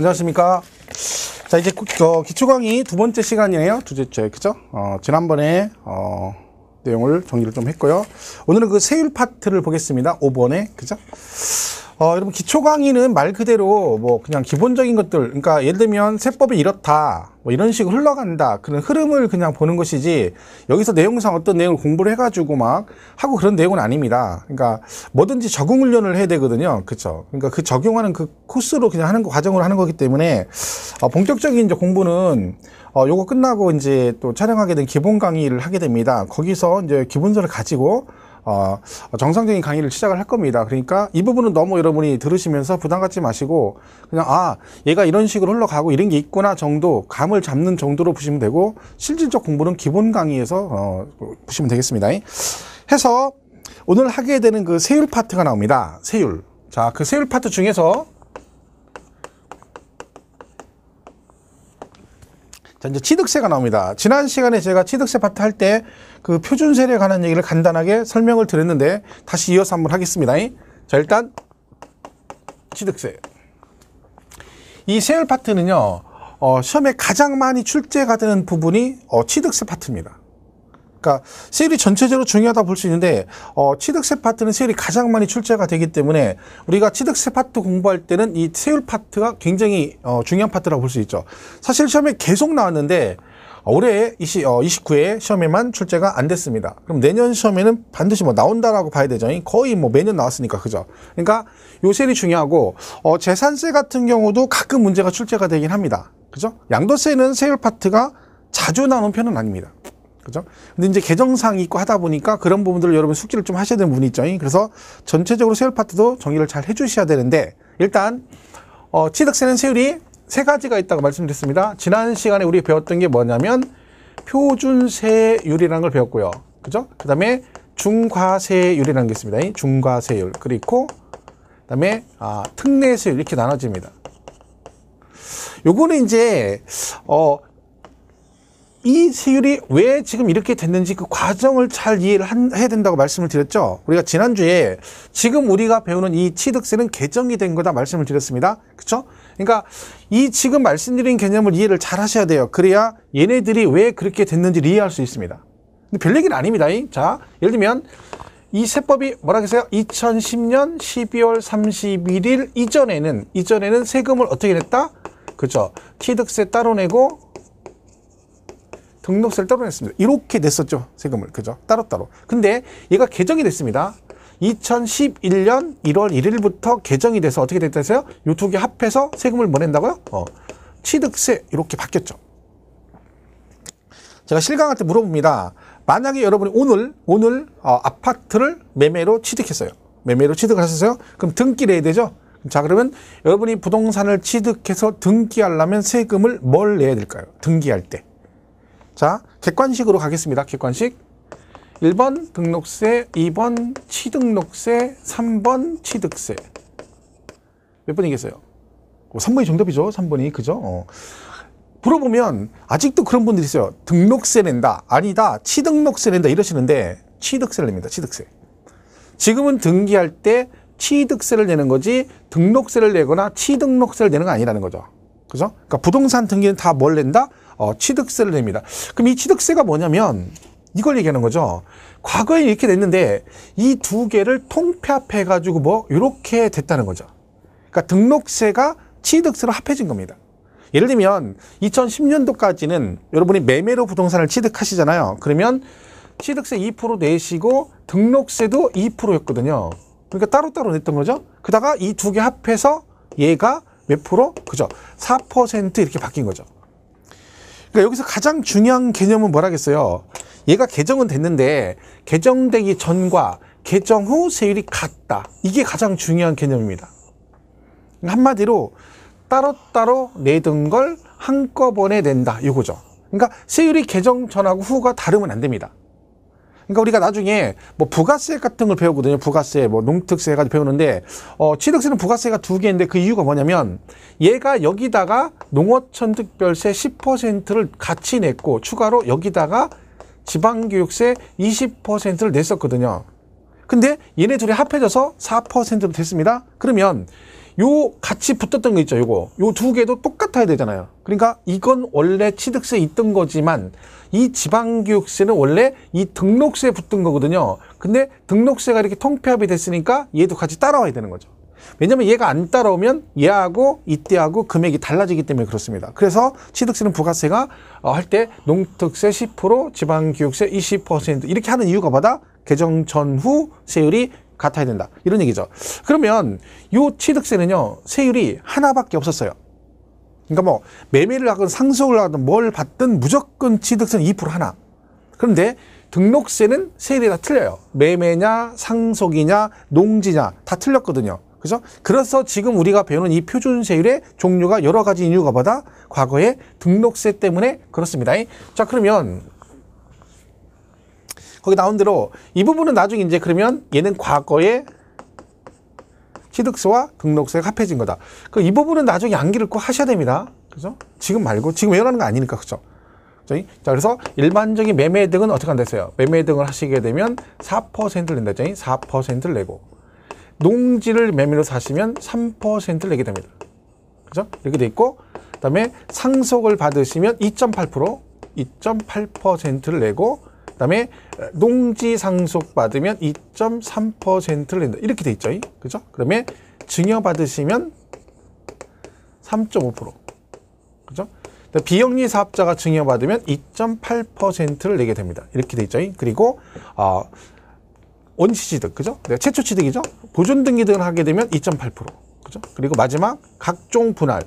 안녕하십니까. 자, 이제 어, 기초 강의 두 번째 시간이에요. 두 번째, 그죠? 어, 지난번에, 어, 내용을 정리를 좀 했고요. 오늘은 그 세율 파트를 보겠습니다. 5번에, 그죠? 어, 여러분 기초 강의는 말 그대로 뭐 그냥 기본적인 것들 그러니까 예를 들면 세법이 이렇다 뭐 이런 식으로 흘러간다 그런 흐름을 그냥 보는 것이지 여기서 내용상 어떤 내용을 공부를 해가지고 막 하고 그런 내용은 아닙니다 그러니까 뭐든지 적응 훈련을 해야 되거든요 그쵸 그러니까 그 적용하는 그 코스로 그냥 하는 거 과정으로 하는 거기 때문에 어, 본격적인 이제 공부는 어, 요거 끝나고 이제 또 촬영하게 된 기본 강의를 하게 됩니다 거기서 이제 기본서를 가지고 어, 정상적인 강의를 시작을 할 겁니다. 그러니까 이 부분은 너무 여러분이 들으시면서 부담 갖지 마시고 그냥 아 얘가 이런 식으로 흘러가고 이런 게 있구나 정도 감을 잡는 정도로 보시면 되고 실질적 공부는 기본 강의에서 어, 보시면 되겠습니다. 해서 오늘 하게 되는 그 세율 파트가 나옵니다. 세율. 자, 그 세율 파트 중에서 자, 이제 취득세가 나옵니다. 지난 시간에 제가 취득세 파트 할 때 그표준세에 관한 얘기를 간단하게 설명을 드렸는데 다시 이어서 한번 하겠습니다. 자, 일단 취득세. 이 세율 파트는요, 어, 시험에 가장 많이 출제가 되는 부분이 어, 취득세 파트입니다. 그러니까 세율이 전체적으로 중요하다 볼수 있는데 어, 취득세 파트는 세율이 가장 많이 출제가 되기 때문에 우리가 취득세 파트 공부할 때는 이 세율 파트가 굉장히 어, 중요한 파트라고 볼 수 있죠. 사실 시험에 계속 나왔는데 어, 올해 20, 어, 29회 시험에만 출제가 안 됐습니다. 그럼 내년 시험에는 반드시 뭐 나온다라고 봐야 되죠. 거의 뭐 매년 나왔으니까 그죠. 그러니까 요세율이 중요하고 어, 재산세 같은 경우도 가끔 문제가 출제가 되긴 합니다. 그죠? 양도세는 세율 파트가 자주 나오는 편은 아닙니다. 그죠? 근데 이제 개정상항 있고 하다 보니까 그런 부분들을 여러분 숙지를 좀 하셔야 되는 부분이 있죠. 그래서 전체적으로 세율 파트도 정의를잘 해주셔야 되는데 일단 어, 취득세는 세율이 세 가지가 있다고 말씀드렸습니다. 지난 시간에 우리 배웠던 게 뭐냐면 표준세율이라는 걸 배웠고요. 그죠? 그 다음에 중과세율이라는 게 있습니다. 중과세율 그리고 그 다음에 아, 특례세율 이렇게 나눠집니다. 요거는 이제 어이 세율이 왜 지금 이렇게 됐는지 그 과정을 잘 이해를 한, 해야 된다고 말씀을 드렸죠. 우리가 지난주에 지금 우리가 배우는 이 취득세는 개정이 된 거다 말씀을 드렸습니다. 그렇죠? 그러니까 이 지금 말씀드린 개념을 이해를 잘 하셔야 돼요. 그래야 얘네들이 왜 그렇게 됐는지 이해할 수 있습니다. 근데 별 얘기는 아닙니다. 자, 예를 들면 이 세법이 뭐라 그랬어요? 2010년 12월 31일 이전에는 이전에는 세금을 어떻게 냈다? 그렇죠. 취득세 따로 내고 등록세를 따로 냈습니다. 이렇게 냈었죠. 세금을. 그죠? 따로따로. 근데 얘가 개정이 됐습니다. 2011년 1월 1일부터 개정이 돼서 어떻게 됐다세요? 요 두 개 합해서 세금을 뭐 낸다고요? 어. 취득세 이렇게 바뀌었죠. 제가 실강한테 물어봅니다. 만약에 여러분이 오늘 오늘 어, 아파트를 매매로 취득했어요. 매매로 취득을 하셨어요? 그럼 등기를 해야 되죠? 자 그러면 여러분이 부동산을 취득해서 등기하려면 세금을 뭘 내야 될까요? 등기할 때. 자, 객관식으로 가겠습니다. 객관식. 1번 등록세, 2번 취등록세, 3번 취득세. 몇 번이겠어요? 3번이 정답이죠. 3번이. 그죠? 어. 물어보면 아직도 그런 분들이 있어요. 등록세 낸다. 아니다. 취등록세 낸다. 이러시는데 취득세를 냅니다. 취득세. 지금은 등기할 때 취득세를 내는 거지 등록세를 내거나 취등록세를 내는 거 아니라는 거죠. 그죠? 그러니까 부동산 등기는 다 뭘 낸다? 어, 취득세를 냅니다. 그럼 이 취득세가 뭐냐면 이걸 얘기하는 거죠. 과거에 이렇게 됐는데 이 두 개를 통폐합해 가지고 뭐 이렇게 됐다는 거죠. 그러니까 등록세가 취득세로 합해진 겁니다. 예를 들면 2010년도까지는 여러분이 매매로 부동산을 취득하시잖아요. 그러면 취득세 2% 내시고 등록세도 2%였거든요. 그러니까 따로따로 냈던 거죠. 그다가 이 두 개 합해서 얘가 몇 프로? 그죠. 4% 이렇게 바뀐 거죠. 그러니까 여기서 가장 중요한 개념은 뭐라겠어요? 얘가 개정은 됐는데 개정되기 전과 개정 후 세율이 같다. 이게 가장 중요한 개념입니다. 그러니까 한마디로 따로따로 내던 걸 한꺼번에 낸다. 이거죠. 그러니까 세율이 개정 전하고 후가 다르면 안 됩니다. 그러니까 우리가 나중에 뭐 부가세 같은 걸 배우거든요. 부가세, 뭐 농특세 가지고 배우는데 어, 취득세는 부가세가 두 개인데 그 이유가 뭐냐면 얘가 여기다가 농어촌 특별세 10%를 같이 냈고 추가로 여기다가 지방교육세 20%를 냈었거든요. 근데 얘네 둘이 합해져서 4%로 됐습니다. 그러면 요 같이 붙었던 거 있죠, 요거. 요 두 개도 똑같아야 되잖아요. 그러니까 이건 원래 취득세 있던 거지만 이 지방교육세는 원래 이 등록세에 붙은 거거든요. 근데 등록세가 이렇게 통폐합이 됐으니까 얘도 같이 따라와야 되는 거죠. 왜냐면 얘가 안 따라오면 얘하고 이때하고 금액이 달라지기 때문에 그렇습니다. 그래서 취득세는 부가세가 어, 할때 농특세 10%, 지방교육세 20% 이렇게 하는 이유가 뭐다? 개정 전후 세율이 같아야 된다. 이런 얘기죠. 그러면 요 취득세는요, 세율이 하나밖에 없었어요. 그러니까 뭐 매매를 하건 상속을 하든 뭘 받든 무조건 취득세는 2% 하나. 그런데 등록세는 세율이 다 틀려요. 매매냐, 상속이냐, 농지냐 다 틀렸거든요. 그죠? 그래서 지금 우리가 배우는 이 표준세율의 종류가 여러 가지 이유가 보다 과거에 등록세 때문에 그렇습니다. 자, 그러면 거기 나온 대로 이 부분은 나중에 이제 그러면 얘는 과거에 취득세와 등록세가 합해진 거다. 그이 그러니까 부분은 나중에 양기를꼭 하셔야 됩니다. 그죠? 지금 말고 지금 외우는 거 아니니까 그죠? 자, 그래서 일반적인 매매 등은 어떻게 한다 했어요? 매매 등을 하시게 되면 4%를 낸다 했죠? 4%를 내고 농지를 매매로 사시면 3%를 내게 됩니다. 그죠? 이렇게 돼 있고 그다음에 상속을 받으시면 2.8% 2.8%를 내고 그다음에 농지 상속 받으면 2.3%를 낸다. 이렇게 돼 있죠. 그죠? 그러면 증여 받으시면 3.5%. 그죠? 비영리 사업자가 증여 받으면 2.8%를 내게 됩니다. 이렇게 돼 있죠. 그리고 어, 원시 취득. 그죠? 네, 최초 취득이죠. 보존 등기 등을 하게 되면 2.8%. 그죠? 그리고 마지막 각종 분할.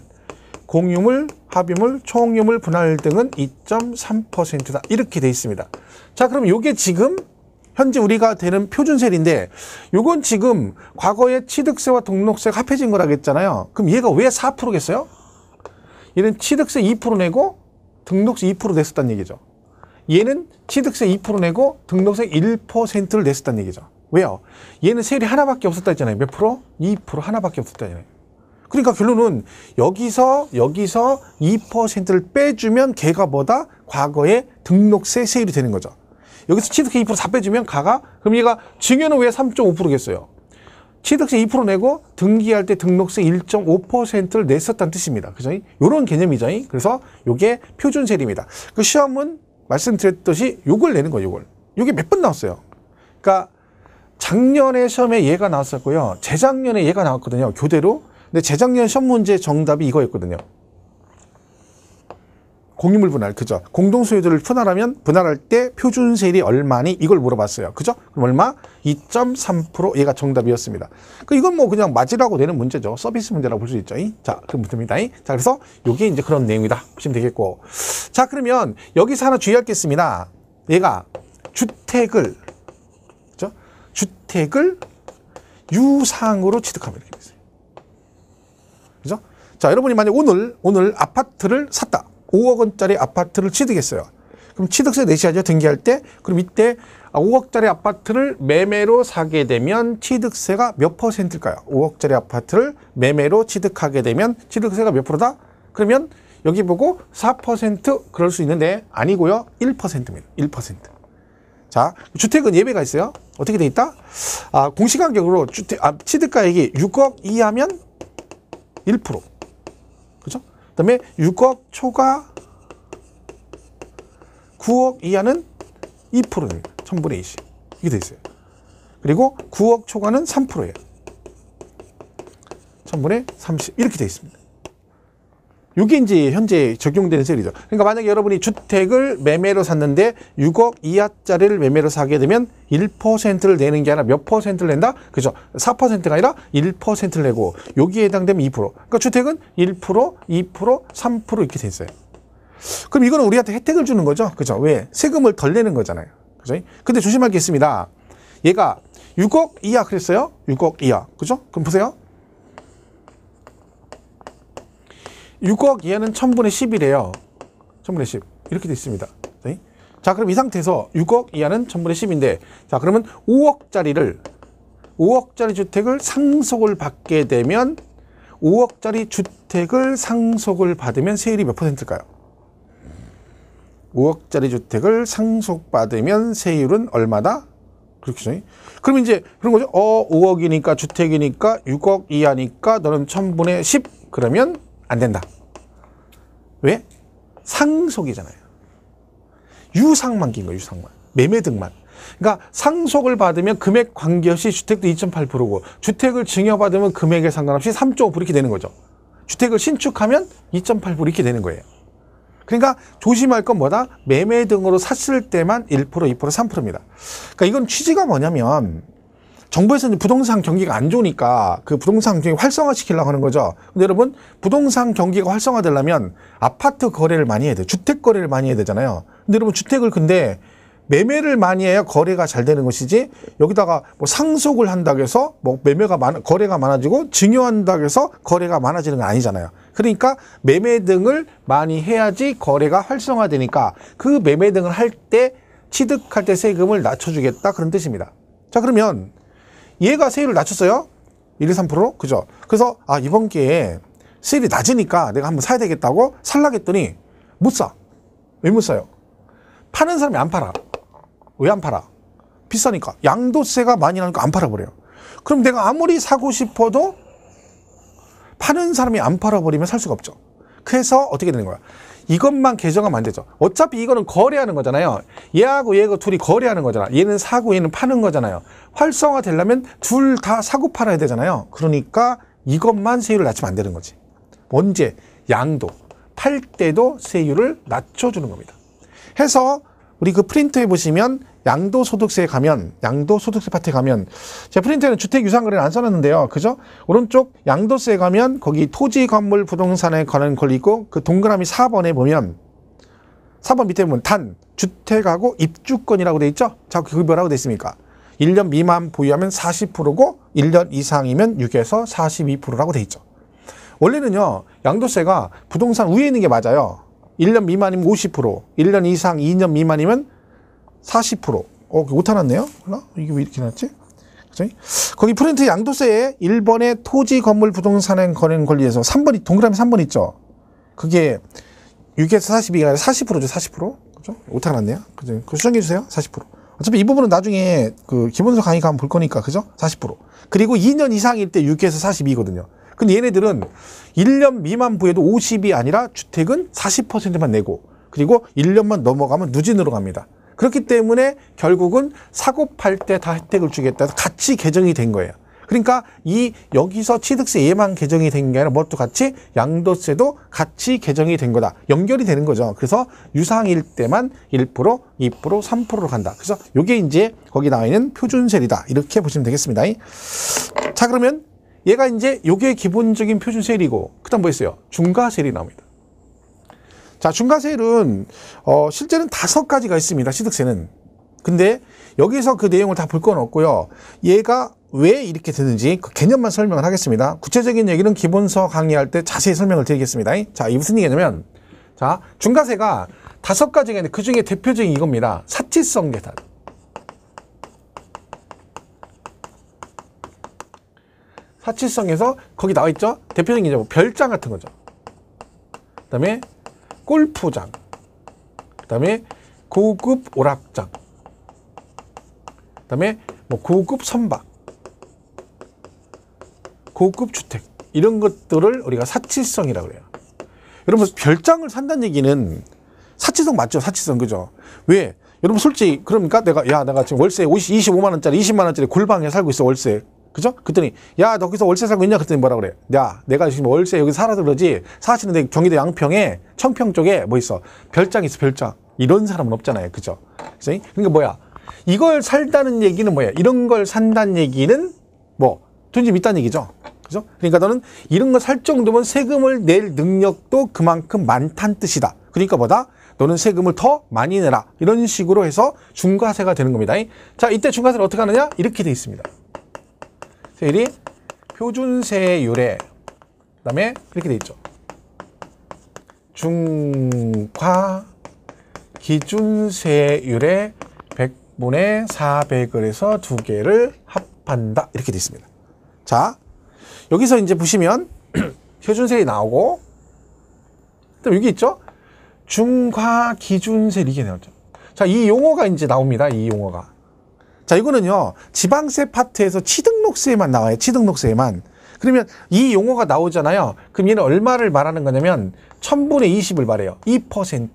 공유물, 합유물, 총유물 분할 등은 2.3%다. 이렇게 돼 있습니다. 자, 그럼 이게 지금 현재 우리가 되는 표준세율인데 이건 지금 과거에 취득세와 등록세가 합해진 거라 그잖아요 그럼 얘가 왜 4%겠어요? 얘는 취득세 2% 내고 등록세 2% 냈었단 얘기죠. 얘는 취득세 2% 내고 등록세 1%를 냈었단 얘기죠. 왜요? 얘는 세율이 하나밖에 없었다 했잖아요. 몇 프로? 2% 하나밖에 없었다 했잖아요. 그러니까 결론은 여기서 여기서 2%를 빼주면 걔가 뭐다? 과거의 등록세 세율이 되는 거죠. 여기서 취득세 2%다 빼주면 가가 그럼 얘가 증여는 왜 3.5%겠어요? 취득세 2% 내고 등기할 때 등록세 1.5%를 냈었다는 뜻입니다. 그죠? 이런 개념이죠. 그래서 요게 표준 세율입니다. 그 시험은 말씀드렸듯이 요걸 내는 거예요, 요걸. 요게 몇 번 나왔어요. 그러니까 작년에 시험에 얘가 나왔었고요. 재작년에 얘가 나왔거든요. 교대로. 근데 재작년 시험 문제 정답이 이거였거든요. 공유물 분할, 그죠? 공동소유주를 분할하면 분할할 때 표준세율이 얼마니? 이걸 물어봤어요. 그죠? 그럼 얼마? 2.3% 얘가 정답이었습니다. 그 이건 뭐 그냥 맞으라고 되는 문제죠. 서비스 문제라고 볼 수 있죠. 이? 자, 그럼부터니다 이? 자, 그래서 이게 이제 그런 내용이다. 보시면 되겠고. 자, 그러면 여기서 하나 주의할 게 있습니다. 얘가 주택을, 그죠? 주택을 유상으로 취득합니다. 그죠? 자, 여러분이 만약 오늘, 오늘 아파트를 샀다. 5억 원짜리 아파트를 취득했어요. 그럼 취득세 내셔야죠. 등기할 때. 그럼 이때 5억짜리 아파트를 매매로 사게 되면 취득세가 몇 퍼센트일까요? 5억짜리 아파트를 매매로 취득하게 되면 취득세가 몇 프로다? 그러면 여기 보고 4% 그럴 수 있는데 아니고요. 1%입니다. 1%. 자, 주택은 예외가 있어요. 어떻게 돼 있다? 아, 공시가격으로 주택 아, 취득가액이 6억 이하면 1%. 그다음에 6억 초과 9억 이하는 2%예요. 1000분의 20. 이게 돼 있어요. 그리고 9억 초과는 3%예요. 1000분의 30 이렇게 돼 있습니다. 이게 이제 현재 적용되는 세율이죠. 그러니까 만약에 여러분이 주택을 매매로 샀는데 6억 이하짜리를 매매로 사게 되면 1%를 내는 게 아니라 몇 퍼센트를 낸다? 그죠? 4%가 아니라 1%를 내고 여기에 해당되면 2%. 그러니까 주택은 1%, 2%, 3% 이렇게 돼 있어요. 그럼 이거는 우리한테 혜택을 주는 거죠. 그죠? 왜? 세금을 덜 내는 거잖아요. 그죠? 근데 조심할 게 있습니다. 얘가 6억 이하 그랬어요? 6억 이하. 그죠? 그럼 보세요. 6억 이하는 1000분의 10이래요. 1000분의 10. 이렇게 돼 있습니다. 네? 자, 그럼 이 상태에서 6억 이하는 1000분의 10인데, 자, 그러면 5억짜리를, 5억짜리 주택을 상속을 받게 되면, 5억짜리 주택을 상속을 받으면 세율이 몇 퍼센트일까요? 5억짜리 주택을 상속받으면 세율은 얼마다? 그렇죠. 그럼 이제 그런 거죠. 어, 5억이니까 주택이니까 6억 이하니까 너는 1000분의 10. 그러면 안 된다. 왜? 상속이잖아요. 유상만 낀 거예요, 유상만. 매매 등만. 그러니까 상속을 받으면 금액 관계없이 주택도 2.8%고 주택을 증여받으면 금액에 상관없이 3.5% 이렇게 되는 거죠. 주택을 신축하면 2.8% 이렇게 되는 거예요. 그러니까 조심할 건 뭐다? 매매 등으로 샀을 때만 1%, 2%, 3%입니다. 그러니까 이건 취지가 뭐냐면 정부에서는 부동산 경기가 안 좋으니까 그 부동산 경기 활성화 시키려고 하는 거죠. 근데 여러분 부동산 경기가 활성화되려면 아파트 거래를 많이 해야 돼요. 주택 거래를 많이 해야 되잖아요. 근데 여러분 주택을 근데 매매를 많이 해야 거래가 잘 되는 것이지 여기다가 뭐 상속을 한다고 해서 뭐 매매가 많 거래가 많아지고 증여한다고 해서 거래가 많아지는 건 아니잖아요. 그러니까 매매 등을 많이 해야지 거래가 활성화되니까 그 매매 등을 할 때 취득할 때 세금을 낮춰주겠다 그런 뜻입니다. 자 그러면 얘가 세율을 낮췄어요. 1, 2, 3% 그죠? 그래서 아 이번 기회에 세율이 낮으니까 내가 한번 사야 되겠다고 살라 했더니 못 사. 왜 못 사요? 파는 사람이 안 팔아. 왜 안 팔아? 비싸니까. 양도세가 많이 나니까 안 팔아버려요. 그럼 내가 아무리 사고 싶어도 파는 사람이 안 팔아버리면 살 수가 없죠. 그래서 어떻게 되는 거야? 이것만 개정하면 안 되죠. 어차피 이거는 거래하는 거잖아요. 얘하고 얘가 둘이 거래하는 거잖아. 얘는 사고 얘는 파는 거잖아요. 활성화 되려면 둘 다 사고 팔아야 되잖아요. 그러니까 이것만 세율을 낮추면 안 되는 거지. 언제 양도 팔 때도 세율을 낮춰주는 겁니다. 해서 우리 그 프린트에 보시면 양도소득세에 가면 양도소득세 파트에 가면 제 프린트에는 주택 유상거래를 안 써놨는데요. 그죠? 오른쪽 양도세에 가면 거기 토지 건물 부동산에 관한 권리 있고 그 동그라미 4번에 보면 4번 밑에 보면 단 주택하고 입주권이라고 돼 있죠? 자, 그게 뭐라고 돼 있습니까? 1년 미만 보유하면 40%고 1년 이상이면 6에서 42%라고 돼 있죠. 원래는요. 양도세가 부동산 위에 있는 게 맞아요. 1년 미만이면 50%, 1년 이상 2년 미만이면 40%. 어, 오타 났네요? 몰라? 이게 왜 이렇게 났지? 그치? 거기 프린트 양도세에 1번에 토지 건물 부동산행 거래는 권리에서 3번이, 동그라미 3번 있죠? 그게 6에서 42가 아니라 40%죠, 40%? 그죠? 오타 났네요? 그죠? 그 수정해주세요, 40%. 어차피 이 부분은 나중에 그 기본서 강의 가면 볼 거니까, 그죠? 40%. 그리고 2년 이상일 때 6에서 42거든요. 근데 얘네들은 1년 미만 부에도 50이 아니라 주택은 40%만 내고, 그리고 1년만 넘어가면 누진으로 갑니다. 그렇기 때문에 결국은 사고 팔 때 다 혜택을 주겠다. 해서 같이 개정이 된 거예요. 그러니까 이 여기서 취득세 예만 개정이 된 게 아니라 뭐 또 같이 양도세도 같이 개정이 된 거다. 연결이 되는 거죠. 그래서 유상일 때만 1%, 2%, 3%로 간다. 그래서 이게 이제 거기 나와 있는 표준세율이다. 이렇게 보시면 되겠습니다. 자 그러면 얘가 이제 이게 기본적인 표준세율이고 그다음 뭐 있어요? 중과세율이 나옵니다. 자, 중과세율은 어, 실제는 다섯 가지가 있습니다. 취득세는. 근데 여기서 그 내용을 다 볼 건 없고요. 얘가 왜 이렇게 되는지 그 개념만 설명을 하겠습니다. 구체적인 얘기는 기본서 강의할 때 자세히 설명을 드리겠습니다. 자, 이게 무슨 얘기냐면 자, 중과세가 다섯 가지가 있는데 그 중에 대표적인 이겁니다. 사치성 계산. 사치성에서 거기 나와 있죠? 대표적인 이제 뭐 별장 같은 거죠. 그다음에 골프장, 그 다음에 고급 오락장, 그 다음에 뭐 고급 선박, 고급 주택 이런 것들을 우리가 사치성이라 고 그래요. 여러분 별장을 산다는 얘기는 사치성 맞죠? 사치성 그죠? 왜? 여러분 솔직히 그러니까 내가 야 내가 지금 월세 50, 25만 원짜리 20만 원짜리 골방에 살고 있어 월세 그죠? 그랬더니 야 너 거기서 월세 살고 있냐? 그랬더니 뭐라 그래? 야 내가 지금 월세 여기 살아서 그러지 사실은 내 경기도 양평에 청평 쪽에 뭐 있어 별장 있어 별장 이런 사람은 없잖아요 그죠? 그치? 그러니까 뭐야 이걸 살다는 얘기는 뭐야 이런 걸 산다는 얘기는 뭐 돈집 있다는 얘기죠 그죠? 그러니까 너는 이런 걸 살 정도면 세금을 낼 능력도 그만큼 많단 뜻이다 그러니까 뭐다? 너는 세금을 더 많이 내라 이런 식으로 해서 중과세가 되는 겁니다 자 이때 중과세를 어떻게 하느냐? 이렇게 돼 있습니다 세일이 표준세율에그 다음에 이렇게 돼 있죠 중과 기준세의 유 100분의 400을 해서 두 개를 합한다 이렇게 돼 있습니다 자 여기서 이제 보시면 표준세이 율 나오고 그다 여기 있죠 중과 기준세 이게 나오죠 자이 용어가 이제 나옵니다 이 용어가 자, 이거는요. 지방세 파트에서 취등록세에만 나와요. 취등록세에만. 그러면 이 용어가 나오잖아요. 그럼 얘는 얼마를 말하는 거냐면 1000분의 20을 말해요. 2%.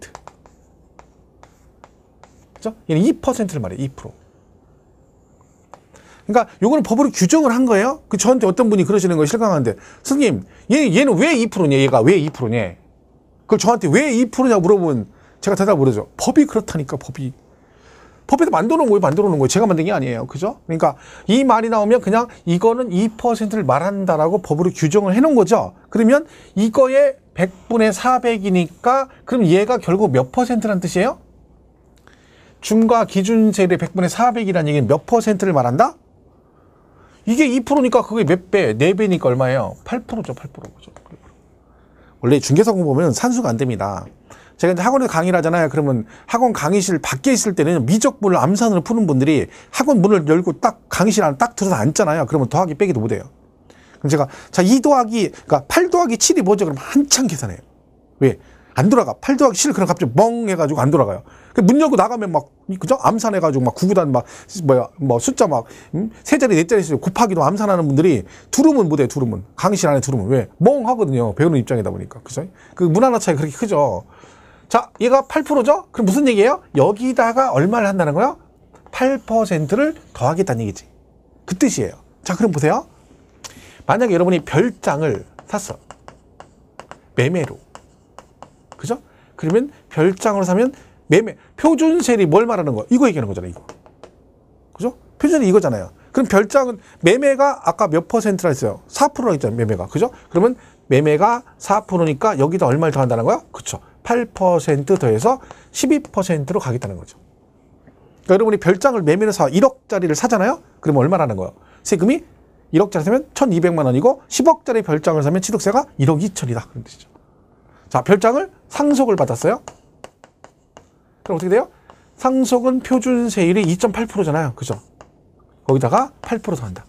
그죠? 얘는 2%를 말해요. 2%. 그러니까 요거는 법으로 규정을 한 거예요. 그 저한테 어떤 분이 그러시는 거예요. 실감하는데. 선생님, 얘, 얘는 왜 2%냐? 얘가 왜 2%냐? 그걸 저한테 왜 2%냐 물어보면 제가 대답을 그러죠. 법이 그렇다니까, 법이. 법에서 만들어 놓은 거예요. 만들어 놓은 거예요. 제가 만든 게 아니에요. 그죠? 그러니까 이 말이 나오면 그냥 이거는 2%를 말한다라고 법으로 규정을 해 놓은 거죠. 그러면 이거의 100분의 400이니까 그럼 얘가 결국 몇 퍼센트란 뜻이에요? 중과 기준세율의 100분의 400이라는 얘기는 몇 퍼센트를 말한다? 이게 2%니까 그게 몇 배? 4배니까 얼마예요? 8%죠. 8%죠. 원래 중개사 공보하면 산수가 안 됩니다. 제가 이제 학원에 강의를 하잖아요. 그러면 학원 강의실 밖에 있을 때는 미적분을 암산으로 푸는 분들이 학원 문을 열고 딱 강의실 안에 딱 들어서 앉잖아요. 그러면 더하기 빼기도 못해요. 그럼 제가 자, 2 더하기, 그러니까 8 더하기 7이 뭐죠? 그럼 한참 계산해요. 왜? 안 돌아가. 팔도 하기 싫어. 그럼 갑자기 멍 해가지고 안 돌아가요. 그러니까 문 열고 나가면 막, 그죠? 암산해가지고 막 구구단 막, 뭐야, 뭐 숫자 막, 음? 세 자리, 네 자리씩 곱하기도 암산하는 분들이 두루문 못해요, 두루문. 강의실 안에 두루문. 왜? 멍 하거든요. 배우는 입장이다 보니까. 그죠? 그문 하나 차이 그렇게 크죠. 자, 얘가 8%죠? 그럼 무슨 얘기예요? 여기다가 얼마를 한다는 거요? 8%를 더하겠다는 얘기지. 그 뜻이에요. 자, 그럼 보세요. 만약에 여러분이 별장을 샀어. 매매로. 그죠? 그러면 별장으로 사면 매매 표준세율이 뭘 말하는 거야? 이거 얘기하는 거잖아요. 이거. 그죠? 표준이 이거잖아요. 그럼 별장은 매매가 아까 몇 퍼센트라 했어요? 4%라 했잖아요. 매매가. 그죠? 그러면 매매가 4%니까 여기다 얼마를 더한다는 거야? 그쵸. 8% 더해서 12%로 가겠다는 거죠. 그러니까 여러분이 별장을 매매를 사 1억짜리를 사잖아요? 그러면 얼마라는 거예요? 세금이 1억짜리 사면 1200만 원이고 10억짜리 별장을 사면 취득세가 1억 2천이다. 그런 뜻이죠. 자, 별장을 상속을 받았어요. 그럼 어떻게 돼요? 상속은 표준 세율이 2.8%잖아요. 그죠? 거기다가 8% 더한다.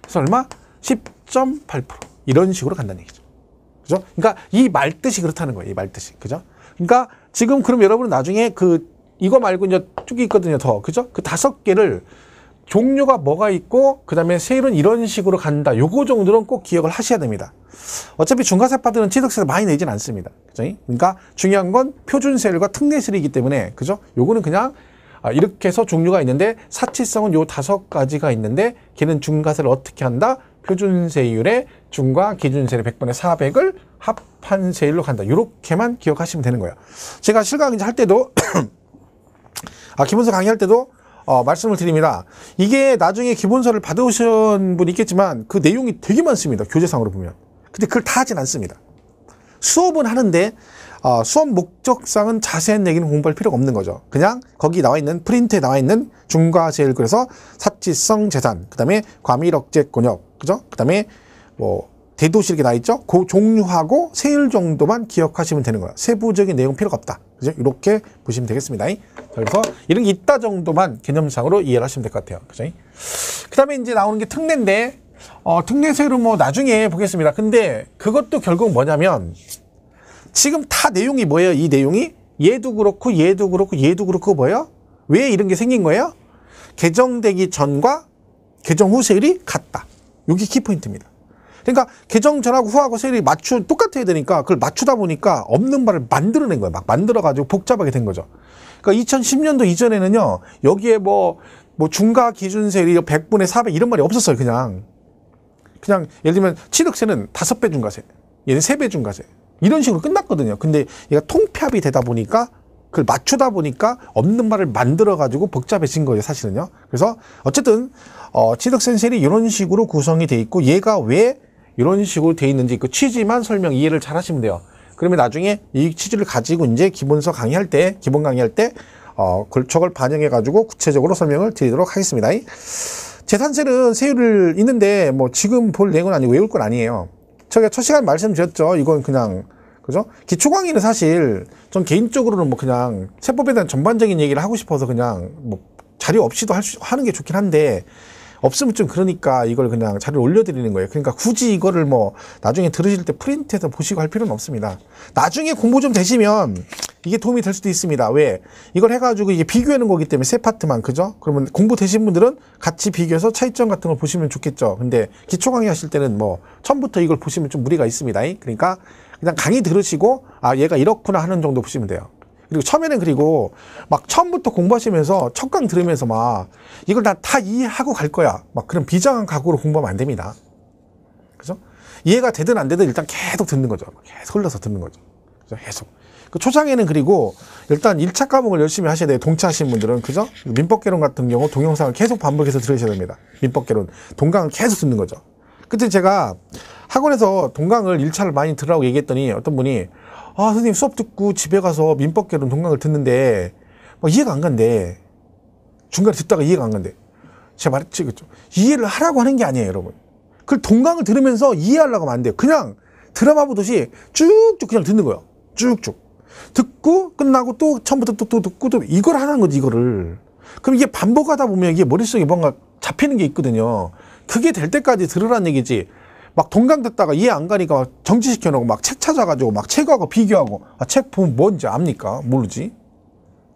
그래서 얼마? 10.8% 이런 식으로 간다는 얘기죠. 그죠? 그러니까 이 말뜻이 그렇다는 거예요. 이 말뜻이. 그죠? 그러니까 지금 그럼 여러분은 나중에 그 이거 말고 이제 쭉이 있거든요. 더. 그죠? 그 다섯 개를 종류가 뭐가 있고 그 다음에 세율은 이런 식으로 간다. 요거 정도는 꼭 기억을 하셔야 됩니다. 어차피 중과세 받으는 취득세를 많이 내진 않습니다. 그죠? 그러니까 중요한 건 표준세율과 특례세율이기 때문에 그죠? 요거는 그냥 아, 이렇게 해서 종류가 있는데 사치성은 요 다섯 가지가 있는데 걔는 중과세를 어떻게 한다? 표준세율의 중과 기준세율 100분의 400을 합한 세율로 간다. 요렇게만 기억하시면 되는 거예요. 제가 실강 이제 할 때도 아, 기본서 강의할 때도 어, 말씀을 드립니다. 이게 나중에 기본서를 받으신 분이 있겠지만 그 내용이 되게 많습니다. 교재상으로 보면. 근데 그걸 다 하진 않습니다. 수업은 하는데 어, 수업 목적상은 자세한 얘기는 공부할 필요가 없는 거죠. 그냥 거기 나와 있는 프린트에 나와 있는 중과제일 그래서 사치성 재산, 그 다음에 과밀억제 권역, 그죠? 그 다음에 뭐 대도시 이렇게 나 있죠? 그 종류하고 세율 정도만 기억하시면 되는 거예요. 세부적인 내용 필요가 없다. 그죠? 이렇게 보시면 되겠습니다. 그래서 이런 게 있다 정도만 개념상으로 이해를 하시면 될 것 같아요. 그죠? 그 다음에 이제 나오는 게 특례인데, 어, 특례세율은뭐 나중에 보겠습니다. 근데 그것도 결국 뭐냐면, 지금 다 내용이 뭐예요? 이 내용이? 얘도 그렇고, 얘도 그렇고, 얘도 그렇고 뭐예요? 왜 이런 게 생긴 거예요? 개정되기 전과 개정 후 세율이 같다. 요게 키포인트입니다. 그러니까 개정 전하고 후하고 세율이 맞추 똑같아야 되니까 그걸 맞추다 보니까 없는 말을 만들어낸 거예요. 막 만들어가지고 복잡하게 된 거죠. 그러니까 2010년도 이전에는요 여기에 뭐뭐 뭐 중과 기준 세율이 100분의 400 이런 말이 없었어요. 그냥 그냥 예를 들면 취득세는 5배 중과세, 얘는 3배 중과세 이런 식으로 끝났거든요. 근데 얘가 통폐합이 되다 보니까 그걸 맞추다 보니까 없는 말을 만들어가지고 복잡해진 거예요, 사실은요. 그래서 어쨌든 어, 취득세 세율이 이런 식으로 구성이 돼 있고 얘가 왜 이런 식으로 돼 있는지 그 취지만 설명 이해를 잘 하시면 돼요. 그러면 나중에 이 취지를 가지고 이제 기본서 강의할 때 기본 강의할 때 어, 걸척을 반영해 가지고 구체적으로 설명을 드리도록 하겠습니다. 재산세는 세율을 있는데 뭐 지금 볼 내용은 아니고 외울 건 아니에요. 저희가 첫 시간 말씀드렸죠. 이건 그냥 그죠? 기초 강의는 사실 전 개인적으로는 뭐 그냥 세법에 대한 전반적인 얘기를 하고 싶어서 그냥 뭐 자료 없이도 할 수, 하는 게 좋긴 한데 없으면 좀 그러니까 이걸 그냥 자료 올려드리는 거예요. 그러니까 굳이 이거를 뭐 나중에 들으실 때 프린트해서 보시고 할 필요는 없습니다. 나중에 공부 좀 되시면 이게 도움이 될 수도 있습니다. 왜? 이걸 해가지고 이게 비교하는 거기 때문에 세 파트만 그죠? 그러면 공부 되신 분들은 같이 비교해서 차이점 같은 걸 보시면 좋겠죠. 근데 기초 강의 하실 때는 뭐 처음부터 이걸 보시면 좀 무리가 있습니다. 그러니까 그냥 강의 들으시고 아 얘가 이렇구나 하는 정도 보시면 돼요. 그리고 처음에는 그리고 막 처음부터 공부하시면서 첫 강 들으면서 막 이걸 난다 이해하고 갈 거야. 막 그런 비장한 각오로 공부하면 안 됩니다. 그죠? 이해가 되든 안 되든 일단 계속 듣는 거죠. 계속 흘러서 듣는 거죠. 그죠? 계속. 그 초장에는 그리고 일단 1차 과목을 열심히 하셔야 돼요. 동차하신 분들은. 그죠? 민법개론 같은 경우 동영상을 계속 반복해서 들으셔야 됩니다. 민법개론. 동강을 계속 듣는 거죠. 그때 제가 학원에서 동강을 1차를 많이 들으라고 얘기했더니 어떤 분이 아 선생님 수업 듣고 집에 가서 민법 개론 동강을 듣는데 막 이해가 안 간대 중간에 듣다가 이해가 안 간대 제가 말했지 그죠 이해를 하라고 하는 게 아니에요 여러분 그걸 동강을 들으면서 이해하려고 하면 안 돼요 그냥 드라마 보듯이 쭉쭉 그냥 듣는 거예요 쭉쭉 듣고 끝나고 또 처음부터 또, 또 듣고 또 이걸 하는 거지 이거를 그럼 이게 반복하다 보면 이게 머릿속에 뭔가 잡히는 게 있거든요 그게 될 때까지 들으라는 얘기지 막 동강 듣다가 이해 안 가니까 정지시켜놓고 막 책 찾아가지고 막 책하고 비교하고 아, 책 보면 뭔지 압니까? 모르지.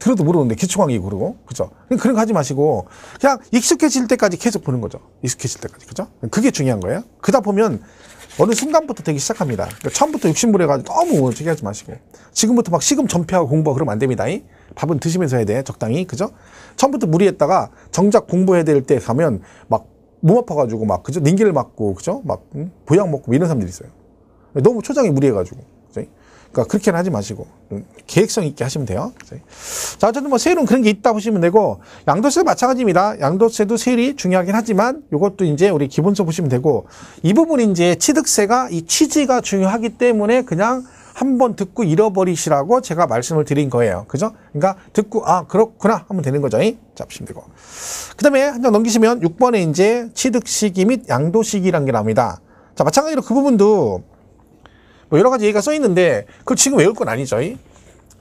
들어도 모르는데 기초강의 그러고 그죠? 그런 거 하지 마시고 그냥 익숙해질 때까지 계속 보는 거죠. 익숙해질 때까지 그죠? 그게 중요한 거예요. 그다 보면 어느 순간부터 되기 시작합니다. 그러니까 처음부터 욕심부려가지고 너무 저기 하지 마시고 지금부터 막 시금전폐하고 공부 하고 그러면 안 됩니다. 이. 밥은 드시면서 해야 돼 적당히 그죠? 처음부터 무리했다가 정작 공부해야 될 때 가면 막몸 아파가지고 막 그죠 냉기를 맞고 그죠 막 음? 보약 먹고 뭐 이런 사람들이 있어요. 너무 초장에 무리해가지고. 그죠? 그러니까 그렇게는 하지 마시고 음, 계획성 있게 하시면 돼요. 그죠? 자 어쨌든 뭐 세율은 그런 게 있다 보시면 되고 양도세도 마찬가지입니다. 양도세도 세율이 중요하긴 하지만 이것도 이제 우리 기본서 보시면 되고 이 부분 이제 취득세가 이 취지가 중요하기 때문에 그냥 한번 듣고 잃어버리시라고 제가 말씀을 드린 거예요. 그죠? 그러니까 듣고 아 그렇구나 하면 되는 거죠. 자, 보시면 되고. 그 다음에 한 장 넘기시면 6번에 이제 취득시기 및 양도시기라는 게 나옵니다. 자, 마찬가지로 그 부분도 뭐 여러 가지 얘기가 써 있는데 그걸 지금 외울 건 아니죠.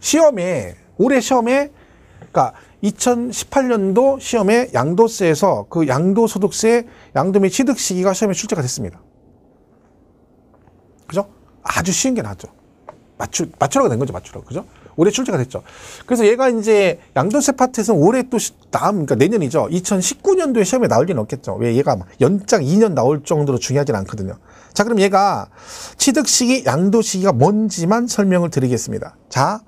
시험에 올해 시험에 그러니까 2018년도 시험에 양도세에서 그 양도소득세, 양도 및 취득시기가 시험에 출제가 됐습니다. 그죠? 아주 쉬운 게 나왔죠. 맞추, 맞추라고 된 거죠. 맞추라고. 그죠? 올해 출제가 됐죠. 그래서 얘가 이제 양도세 파트에서는 올해 또 다음, 그러니까 내년이죠. 2019년도에 시험에 나올 리는 없겠죠. 왜 얘가 연장 2년 나올 정도로 중요하진 않거든요. 자, 그럼 얘가 취득 시기, 양도 시기가 뭔지만 설명을 드리겠습니다. 자,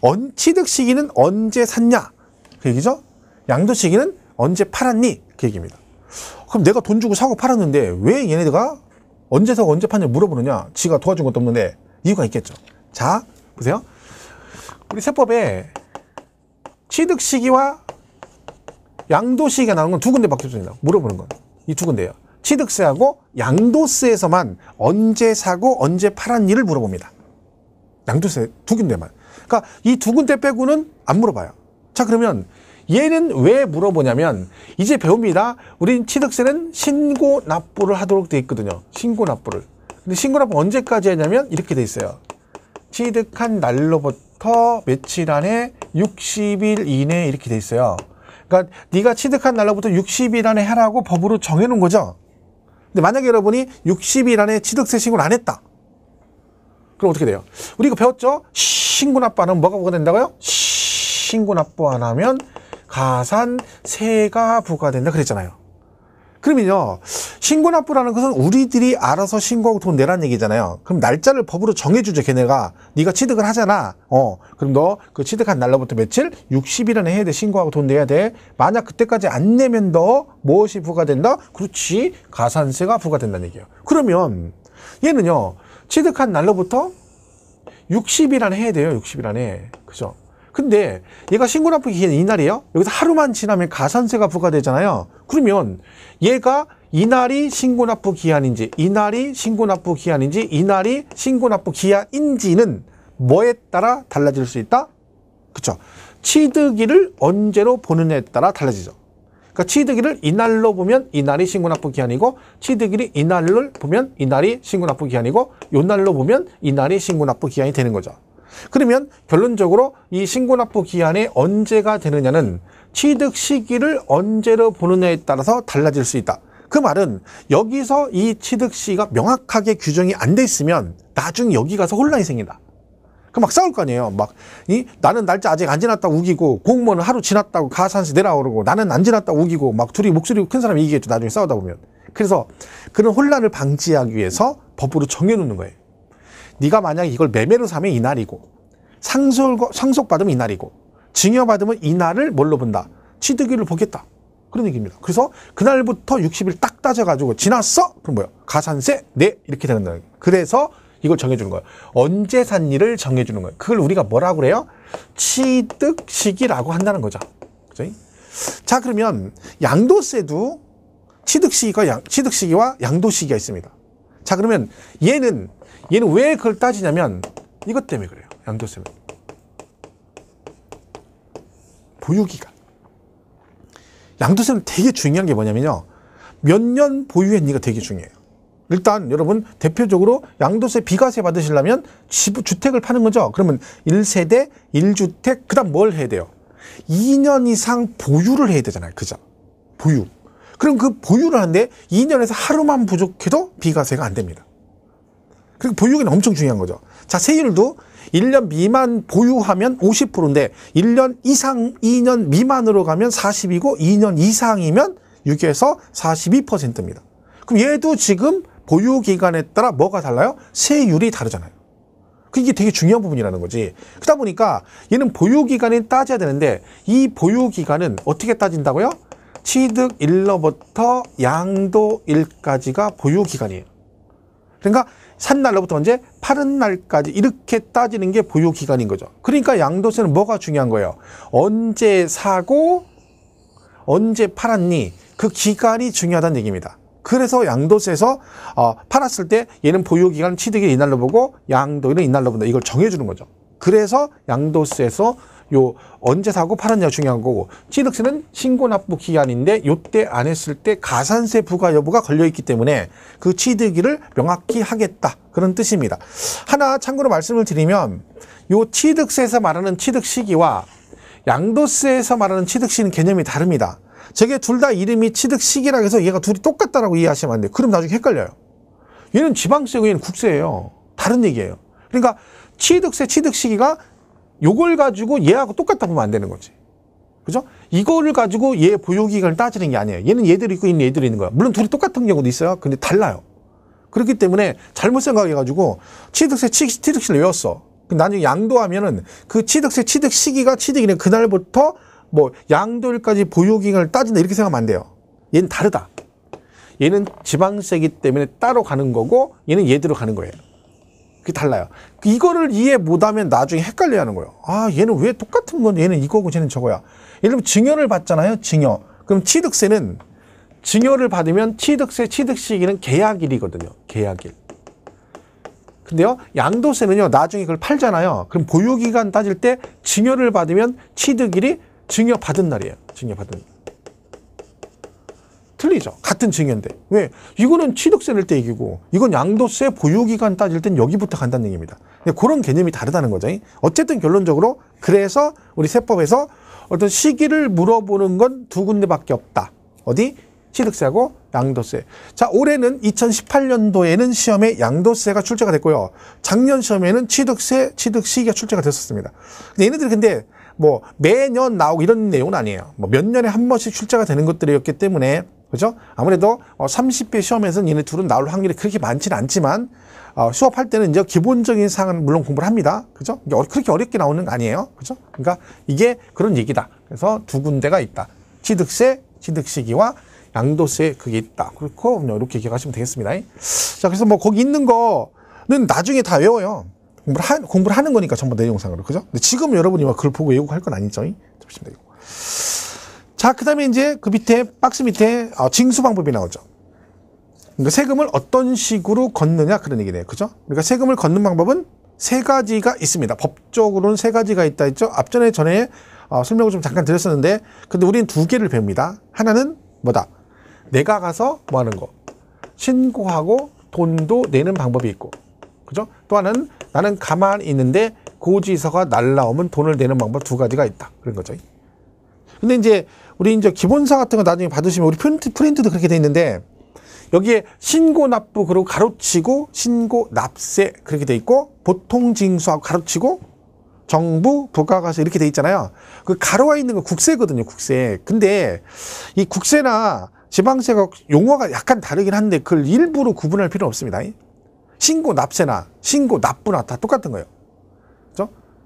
언, 취득 시기는 언제 샀냐? 그 얘기죠. 양도 시기는 언제 팔았니? 그 얘기입니다. 그럼 내가 돈 주고 사고 팔았는데 왜얘네들과 언제 사고 언제 파냐 물어보느냐? 지가 도와준 것도 없는데 이유가 있겠죠. 자, 보세요. 우리 세법에 취득 시기와 양도 시기가 나오는 건 두 군데밖에 없습니다. 물어보는 건 이 두 군데예요. 취득세하고 양도세에서만 언제 사고 언제 팔았니를 물어봅니다. 양도세 두 군데만. 그러니까 이 두 군데 빼고는 안 물어봐요. 자 그러면 얘는 왜 물어보냐면 이제 배웁니다. 우린 취득세는 신고 납부를 하도록 돼 있거든요. 신고 납부를. 근데 신고납부 언제까지 하냐면 이렇게 돼 있어요. 취득한 날로부터 며칠 안에 60일 이내에 이렇게 돼 있어요. 그러니까 네가 취득한 날로부터 60일 안에 하라고 법으로 정해놓은 거죠. 근데 만약에 여러분이 60일 안에 취득세 신고를 안 했다. 그럼 어떻게 돼요? 우리 이거 배웠죠? 신고납부 안 하면 뭐가 부과 된다고요? 신고납부 안 하면 가산세가 부과된다 그랬잖아요. 그러면요. 신고 납부라는 것은 우리들이 알아서 신고하고 돈 내라는 얘기잖아요. 그럼 날짜를 법으로 정해주죠. 걔네가. 네가 취득을 하잖아. 어. 그럼 너 그 취득한 날로부터 며칠? 60일 안에 해야 돼. 신고하고 돈 내야 돼. 만약 그때까지 안 내면 너 무엇이 부과된다? 그렇지. 가산세가 부과된다는 얘기예요. 그러면 얘는요. 취득한 날로부터 60일 안에 해야 돼요. 60일 안에. 그죠? 근데 얘가 신고 납부 기한 이날이에요. 여기서 하루만 지나면 가산세가 부과되잖아요. 그러면 얘가 이날이 신고 납부 기한인지 이날이 신고 납부 기한인지 이날이 신고 납부 기한인지는 뭐에 따라 달라질 수 있다? 그렇죠. 취득일을 언제로 보느냐에 따라 달라지죠. 그러니까 취득일을 이날로 보면 이날이 신고납부 기한이고 취득일이 이날을 보면 이날이 신고납부 기한이고 요날로 보면 이날이 신고납부 기한이 되는 거죠. 그러면 결론적으로 이 신고 납부 기한이 언제가 되느냐는 취득 시기를 언제로 보느냐에 따라서 달라질 수 있다. 그 말은 여기서 이 취득 시기가 명확하게 규정이 안 돼 있으면 나중에 여기 가서 혼란이 생긴다. 그막 싸울 거 아니에요. 막이 나는 날짜 아직 안 지났다고 우기고 공무원은 하루 지났다고 가산시 내라오르고 나는 안 지났다고 우기고 막 둘이 목소리 큰 사람이 이기겠죠. 나중에 싸우다 보면. 그래서 그런 혼란을 방지하기 위해서 법으로 정해놓는 거예요. 네가 만약에 이걸 매매로 사면 이 날이고 상속, 상속받으면 이 날이고 증여받으면 이 날을 뭘로 본다? 취득일을 보겠다. 그런 얘기입니다. 그래서 그날부터 60일 딱 따져가지고 지났어? 그럼 뭐야? 가산세? 네. 이렇게 되는 거예요. 그래서 이걸 정해주는 거예요. 언제 산 일을 정해주는 거예요. 그걸 우리가 뭐라고 그래요? 취득 시기라고 한다는 거죠. 그죠? 자, 그러면 양도세도 취득 시기가 취득 시기와 양도 시기가 있습니다. 자, 그러면 얘는 얘는 왜 그걸 따지냐면 이것 때문에 그래요. 양도세는. 보유기간. 양도세는 되게 중요한 게 뭐냐면요. 몇 년 보유했니가 되게 중요해요. 일단 여러분 대표적으로 양도세 비과세 받으시려면 집, 주택을 파는 거죠. 그러면 1세대, 1주택, 그 다음 뭘 해야 돼요? 2년 이상 보유를 해야 되잖아요. 그죠? 보유. 그럼 그 보유를 하는데 2년에서 하루만 부족해도 비과세가 안 됩니다. 그리고 보유기는 엄청 중요한 거죠. 자, 세율도 1년 미만 보유하면 50%인데 1년 이상 2년 미만으로 가면 40이고 2년 이상이면 6에서 42%입니다. 그럼 얘도 지금 보유 기간에 따라 뭐가 달라요? 세율이 다르잖아요. 그게 되게 중요한 부분이라는 거지. 그러다 보니까 얘는 보유 기간에 따져야 되는데 이 보유 기간은 어떻게 따진다고요? 취득 일로부터 양도 일까지가 보유 기간이에요. 그러니까 산 날로부터 언제? 파는 날까지 이렇게 따지는 게 보유기간인 거죠. 그러니까 양도세는 뭐가 중요한 거예요? 언제 사고 언제 팔았니? 그 기간이 중요하다는 얘기입니다. 그래서 양도세에서 어, 팔았을 때 얘는 보유기간 취득이 이날로 보고 양도는 이날로 본다. 이걸 정해주는 거죠. 그래서 양도세에서 요 언제 사고 팔았냐 가 중요한 거고 취득세는 신고 납부 기한인데 요 때 안 했을 때 가산세 부과 여부가 걸려 있기 때문에 그 취득일을 명확히 하겠다 그런 뜻입니다. 하나 참고로 말씀을 드리면 요 취득세에서 말하는 취득 시기와 양도세에서 말하는 취득 시기는 개념이 다릅니다. 저게 둘 다 이름이 취득 시기라 해서 얘가 둘이 똑같다라고 이해하시면 안 돼요. 그럼 나중에 헷갈려요. 얘는 지방세고 얘는 국세예요. 다른 얘기예요. 그러니까 취득세 취득 시기가 요걸 가지고 얘하고 똑같다 보면 안 되는 거지. 그죠? 이거를 가지고 얘 보유기간을 따지는 게 아니에요. 얘는 얘들이 있고 얘는 얘들이 있는 거야. 물론 둘이 똑같은 경우도 있어요. 근데 달라요. 그렇기 때문에 잘못 생각해가지고 취득세, 치, 취득세를 외웠어. 나중에 양도하면은 그 취득세, 취득 시기가 취득이네. 그날부터 뭐 양도일까지 보유기간을 따진다. 이렇게 생각하면 안 돼요. 얘는 다르다. 얘는 지방세기 때문에 따로 가는 거고 얘는 얘대로 가는 거예요. 그게 달라요. 이거를 이해 못하면 나중에 헷갈려 하는 거예요. 아, 얘는 왜 똑같은 건 얘는 이거고 쟤는 저거야. 예를 들면 증여를 받잖아요. 증여. 그럼 취득세는 증여를 받으면 취득세, 취득시기는 계약일이거든요. 계약일. 근데요, 양도세는요, 나중에 그걸 팔잖아요. 그럼 보유기간 따질 때 증여를 받으면 취득일이 증여 받은 날이에요. 증여 받은 날. 틀리죠. 같은 증여인데. 왜? 이거는 취득세 를때 얘기고 이건 양도세 보유기간 따질 땐 여기부터 간다는 얘기입니다. 그런 개념이 다르다는 거죠. 어쨌든 결론적으로 그래서 우리 세법에서 어떤 시기를 물어보는 건 두 군데밖에 없다. 어디? 취득세하고 양도세. 자, 올해는 2018년도에는 시험에 양도세가 출제가 됐고요. 작년 시험에는 취득세, 취득 시기가 출제가 됐었습니다. 근데 얘네들 근데 뭐 매년 나오고 이런 내용은 아니에요. 뭐 몇 년에 한 번씩 출제가 되는 것들이었기 때문에 그죠? 아무래도 어, 30배 시험에서는 얘네 둘은 나올 확률이 그렇게 많지는 않지만 어, 수업할 때는 이제 기본적인 사항은 물론 공부를 합니다. 그죠? 그렇게 어렵게 나오는 거 아니에요. 그죠? 그러니까 이게 그런 얘기다. 그래서 두 군데가 있다. 취득세, 취득시기와 양도세 그게 있다. 그렇고 이렇게 기억하시면 되겠습니다. 자, 그래서 뭐 거기 있는 거는 나중에 다 외워요. 공부를, 하, 공부를 하는 거니까 전부 내용상으로 그죠? 근데 지금 여러분이 막 그걸 보고 외국할건 아니죠. 접시면 되 자, 그 다음에 이제 그 밑에, 박스 밑에 어, 징수 방법이 나오죠. 그러니까 세금을 어떤 식으로 걷느냐 그런 얘기네요. 그죠? 그러니까 세금을 걷는 방법은 세 가지가 있습니다. 법적으로는 세 가지가 있다 했죠. 앞전에 전에 어, 설명을 좀 잠깐 드렸었는데 근데 우리는 두 개를 배웁니다. 하나는 뭐다? 내가 가서 뭐 하는 거? 신고하고 돈도 내는 방법이 있고 그죠? 또 하나는 나는 가만히 있는데 고지서가 날라오면 돈을 내는 방법 두 가지가 있다. 그런 거죠. 근데 이제 우리 이제 기본사 같은 거 나중에 받으시면 우리 프린트, 프린트도 그렇게 돼 있는데 여기에 신고 납부 그리고 가로치고 신고 납세 그렇게 돼 있고 보통 징수하고 가로치고 정부 부가가서 이렇게 돼 있잖아요. 그 가로와 있는 거 국세거든요. 국세. 근데 이 국세나 지방세가 용어가 약간 다르긴 한데 그걸 일부러 구분할 필요는 없습니다. 신고 납세나 신고 납부나 다 똑같은 거예요.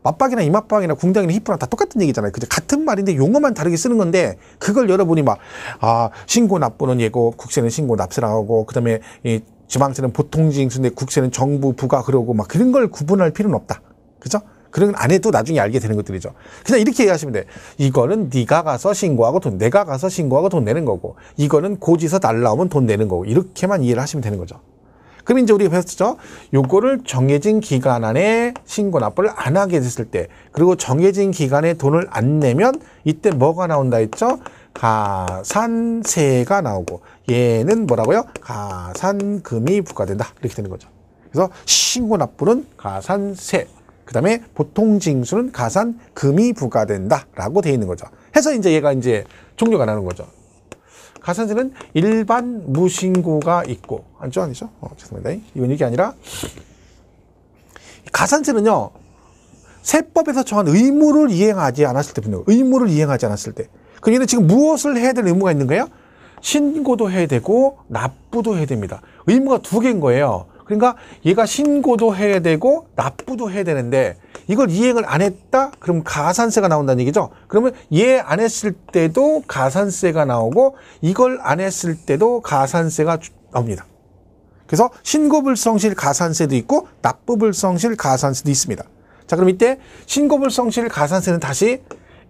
맞박이나 이맞박이나 궁당이나 히프랑 다 똑같은 얘기잖아요. 그죠? 같은 말인데 용어만 다르게 쓰는 건데 그걸 여러분이 막 아, 신고 납부는 예고, 국세는 신고 납세라고 그다음에 이 지방세는 보통 징수인데 국세는 정부 부가 그러고 막 그런 걸 구분할 필요는 없다. 그죠? 그런 안 해도 나중에 알게 되는 것들이죠. 그냥 이렇게 이해하시면 돼. 이거는 네가 가서 신고하고 돈, 내가 가서 신고하고 돈 내는 거고, 이거는 고지서 날라오면 돈 내는 거고, 이렇게만 이해를 하시면 되는 거죠. 그럼 이제 우리가 봤었죠. 요거를 정해진 기간 안에 신고 납부를 안 하게 됐을 때 그리고 정해진 기간에 돈을 안 내면 이때 뭐가 나온다 했죠? 가산세가 나오고 얘는 뭐라고요? 가산금이 부과된다. 이렇게 되는 거죠. 그래서 신고 납부는 가산세 그 다음에 보통징수는 가산금이 부과된다 라고 돼 있는 거죠 해서 이제 얘가 이제 종료가 나는 거죠 가산세는 일반 무신고가 있고 안쪽 아니죠? 어, 죄송합니다. 이건 이게 아니라 가산세는요. 세법에서 정한 의무를 이행하지 않았을 때 붙는 요 의무를 이행하지 않았을 때. 그러니까 지금 무엇을 해야 될 의무가 있는 거예요? 신고도 해야 되고 납부도 해야 됩니다. 의무가 두 개인 거예요. 그러니까 얘가 신고도 해야 되고 납부도 해야 되는데 이걸 이행을 안 했다? 그럼 가산세가 나온다는 얘기죠. 그러면 얘 안 했을 때도 가산세가 나오고 이걸 안 했을 때도 가산세가 나옵니다. 그래서 신고불성실 가산세도 있고 납부불성실 가산세도 있습니다. 자 그럼 이때 신고불성실 가산세는 다시